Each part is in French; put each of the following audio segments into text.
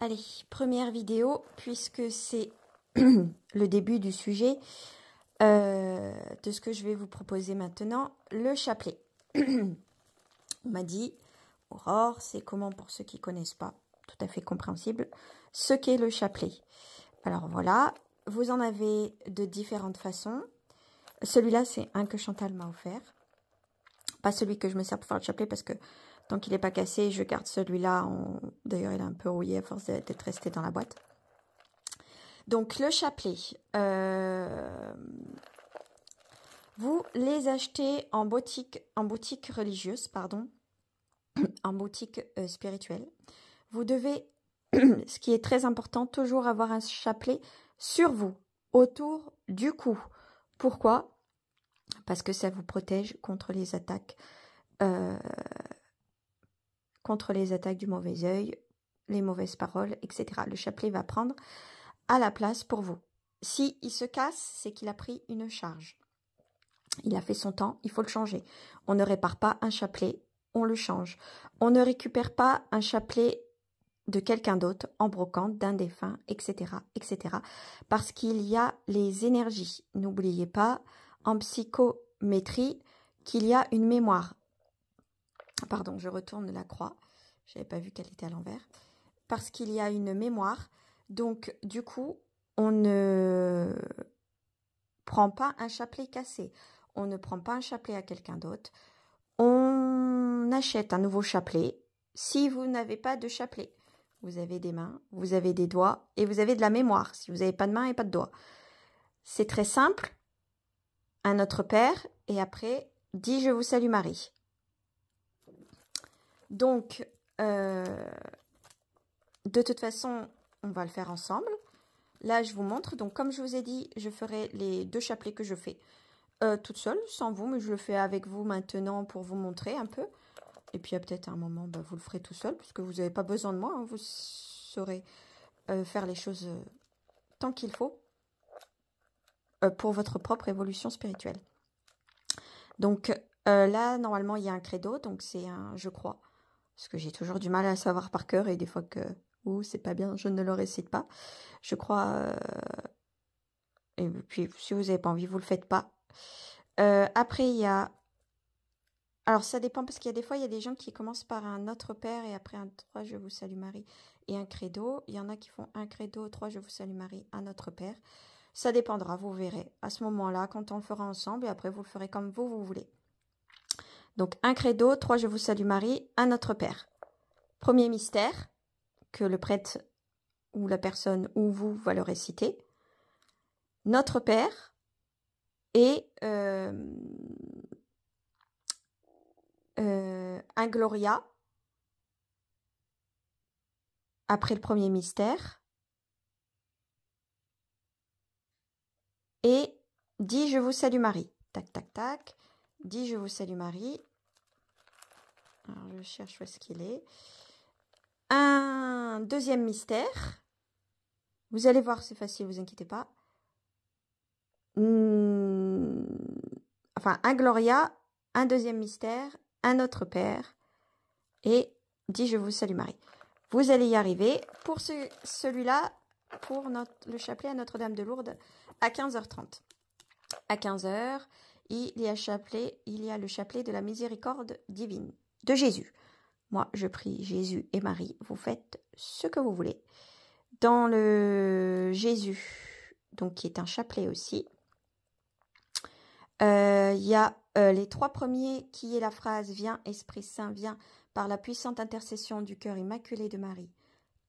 Allez, première vidéo, puisque c'est le début du sujet euh, de ce que je vais vous proposer maintenant, le chapelet. On m'a dit, Aurore, c'est comment pour ceux qui ne connaissent pas, tout à fait compréhensible, ce qu'est le chapelet. Alors voilà, vous en avez de différentes façons. Celui-là, c'est un que Chantal m'a offert. Pas celui que je me sers pour faire le chapelet parce que tant qu'il n'est pas cassé, je garde celui-là. D'ailleurs, il est un peu rouillé à force d'être resté dans la boîte. Donc, le chapelet. Euh, vous les achetez en boutique, en boutique religieuse, pardon, en boutique euh, spirituelle. Vous devez, ce qui est très important, toujours avoir un chapelet sur vous, autour du cou. Pourquoi parce que ça vous protège contre les attaques, euh, contre les attaques du mauvais œil, les mauvaises paroles, etc. Le chapelet va prendre à la place pour vous. Si il se casse, c'est qu'il a pris une charge. Il a fait son temps, il faut le changer. On ne répare pas un chapelet, on le change. On ne récupère pas un chapelet de quelqu'un d'autre, en brocante, d'un défunt, etc., etc. Parce qu'il y a les énergies. N'oubliez pas, en psycho m'écrit qu'il y a une mémoire. Pardon, je retourne la croix. Je J'avais pas vu qu'elle était à l'envers. Parce qu'il y a une mémoire. Donc, du coup, on ne prend pas un chapelet cassé. On ne prend pas un chapelet à quelqu'un d'autre. On achète un nouveau chapelet si vous n'avez pas de chapelet. Vous avez des mains, vous avez des doigts et vous avez de la mémoire si vous n'avez pas de mains et pas de doigts. C'est très simple un Notre Père et après dis Je vous salue Marie. Donc, euh, de toute façon, on va le faire ensemble. Là, je vous montre. Donc, comme je vous ai dit, je ferai les deux chapelets que je fais euh, toute seule, sans vous, mais je le fais avec vous maintenant pour vous montrer un peu. Et puis, à peut-être un moment, bah, vous le ferez tout seul, puisque vous n'avez pas besoin de moi. Hein. Vous saurez euh, faire les choses tant qu'il faut. Euh, pour votre propre évolution spirituelle. Donc euh, là, normalement, il y a un credo, donc c'est un je crois, parce que j'ai toujours du mal à savoir par cœur et des fois que ou c'est pas bien, je ne le récite pas. Je crois. Euh, et puis si vous n'avez pas envie, vous le faites pas. après, il y a alors ça dépend parce qu'il y a des fois il y a des gens qui commencent par un Notre Père et après un trois Je vous salue Marie et un credo. Il y en a qui font un credo, trois Je vous salue Marie, un Notre Père. Ça dépendra, vous verrez. À ce moment-là, quand on le fera ensemble, et après vous le ferez comme vous, vous voulez. Donc un credo, trois je vous salue Marie, un Notre Père. Premier mystère que le prêtre ou la personne ou vous va le réciter. Notre Père et euh, euh, un Gloria après le premier mystère et dis je vous salue Marie. Tac, tac, tac. Dis je vous salue Marie. Alors, je cherche où est-ce qu'il est. Un deuxième mystère. Vous allez voir, c'est facile, vous inquiétez pas. Hmm. Enfin, un Gloria, un deuxième mystère, un autre Père et dis je vous salue Marie. Vous allez y arriver. Pour celui-là, pour notre, le chapelet à Notre-Dame de Lourdes, à 15h30. À 15h, il y a, il y a le chapelet de la miséricorde divine de Jésus. Moi, je prie Jésus et Marie. Vous faites ce que vous voulez. Dans le Jésus, donc qui est un chapelet aussi, euh, il y a euh, les trois premiers qui est la phrase Viens, Esprit Saint, viens par la puissante intercession du cœur immaculé de Marie,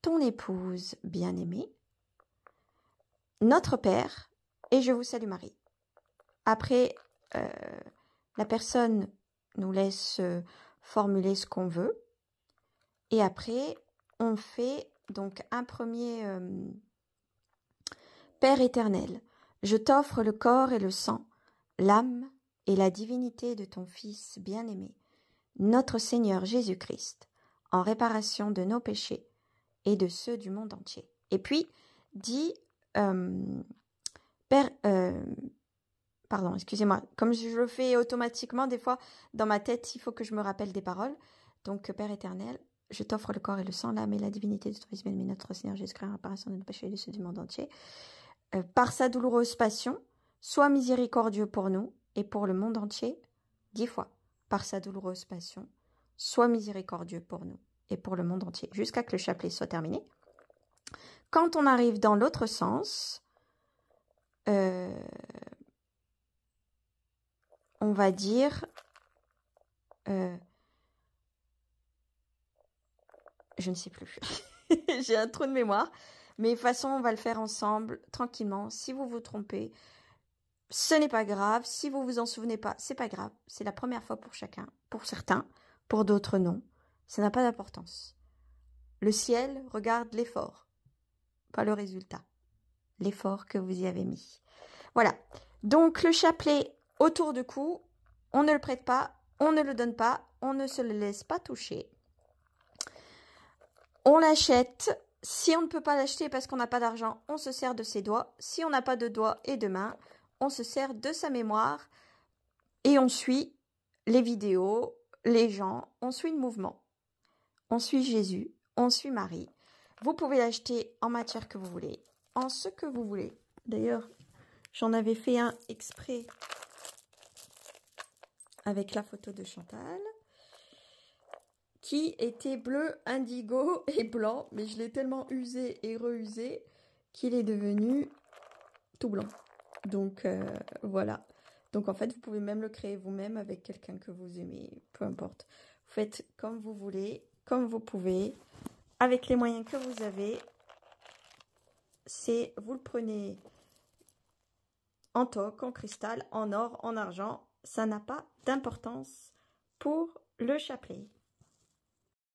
ton épouse bien-aimée. Notre Père, et je vous salue Marie. Après, euh, la personne nous laisse euh, formuler ce qu'on veut. Et après, on fait donc un premier euh, Père éternel, je t'offre le corps et le sang, l'âme et la divinité de ton Fils bien-aimé, notre Seigneur Jésus-Christ, en réparation de nos péchés et de ceux du monde entier. Et puis, dit Père, euh, pardon, excusez-moi, comme je le fais automatiquement, des fois, dans ma tête, il faut que je me rappelle des paroles. Donc, euh, Père éternel, je t'offre le corps et le sang, l'âme et la divinité de ton fils mais notre Seigneur Jésus-Christ, en de nos péchés et de ceux du monde entier, euh, par sa douloureuse passion, sois miséricordieux pour nous et pour le monde entier, dix fois, par sa douloureuse passion, sois miséricordieux pour nous et pour le monde entier, jusqu'à que le chapelet soit terminé. Quand on arrive dans l'autre sens, euh, on va dire, euh, je ne sais plus. J'ai un trou de mémoire. Mais de toute façon, on va le faire ensemble, tranquillement. Si vous vous trompez, ce n'est pas grave. Si vous vous en souvenez pas, c'est pas grave. C'est la première fois pour chacun, pour certains, pour d'autres non. Ça n'a pas d'importance. Le ciel regarde l'effort, pas le résultat l'effort que vous y avez mis. Voilà. Donc le chapelet autour du cou, on ne le prête pas, on ne le donne pas, on ne se le laisse pas toucher. On l'achète. Si on ne peut pas l'acheter parce qu'on n'a pas d'argent, on se sert de ses doigts. Si on n'a pas de doigts et de mains, on se sert de sa mémoire et on suit les vidéos, les gens, on suit le mouvement. On suit Jésus, on suit Marie. Vous pouvez l'acheter en matière que vous voulez ce que vous voulez. D'ailleurs, j'en avais fait un exprès avec la photo de Chantal qui était bleu, indigo et blanc, mais je l'ai tellement usé et reusé qu'il est devenu tout blanc. Donc euh, voilà. Donc en fait, vous pouvez même le créer vous-même avec quelqu'un que vous aimez, peu importe. Vous faites comme vous voulez, comme vous pouvez, avec les moyens que vous avez c'est vous le prenez en toque, en cristal, en or, en argent. Ça n'a pas d'importance pour le chapelet.